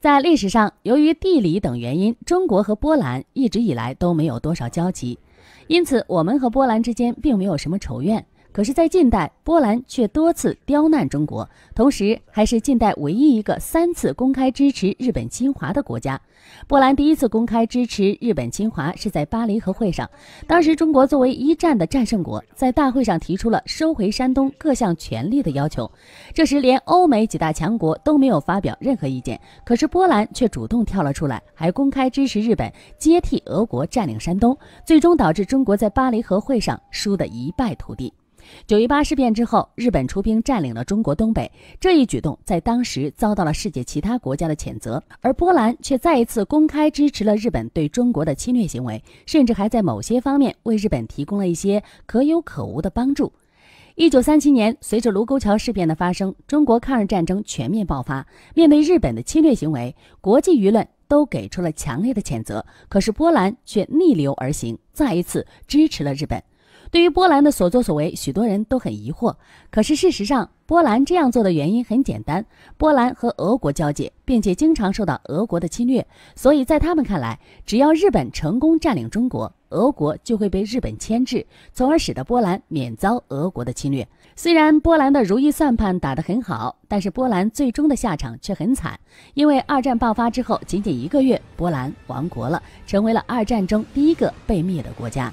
在历史上，由于地理等原因，中国和波兰一直以来都没有多少交集，因此我们和波兰之间并没有什么仇怨。可是，在近代，波兰却多次刁难中国，同时还是近代唯一一个三次公开支持日本侵华的国家。波兰第一次公开支持日本侵华是在巴黎和会上，当时中国作为一战的战胜国，在大会上提出了收回山东各项权利的要求。这时，连欧美几大强国都没有发表任何意见，可是波兰却主动跳了出来，还公开支持日本接替俄国占领山东，最终导致中国在巴黎和会上输得一败涂地。九一八事变之后，日本出兵占领了中国东北，这一举动在当时遭到了世界其他国家的谴责，而波兰却再一次公开支持了日本对中国的侵略行为，甚至还在某些方面为日本提供了一些可有可无的帮助。一九三七年，随着卢沟桥事变的发生，中国抗日战争全面爆发。面对日本的侵略行为，国际舆论都给出了强烈的谴责，可是波兰却逆流而行，再一次支持了日本。对于波兰的所作所为，许多人都很疑惑。可是事实上，波兰这样做的原因很简单：波兰和俄国交界，并且经常受到俄国的侵略，所以在他们看来，只要日本成功占领中国，俄国就会被日本牵制，从而使得波兰免遭俄国的侵略。虽然波兰的如意算盘打得很好，但是波兰最终的下场却很惨，因为二战爆发之后，仅仅一个月，波兰亡国了，成为了二战中第一个被灭的国家。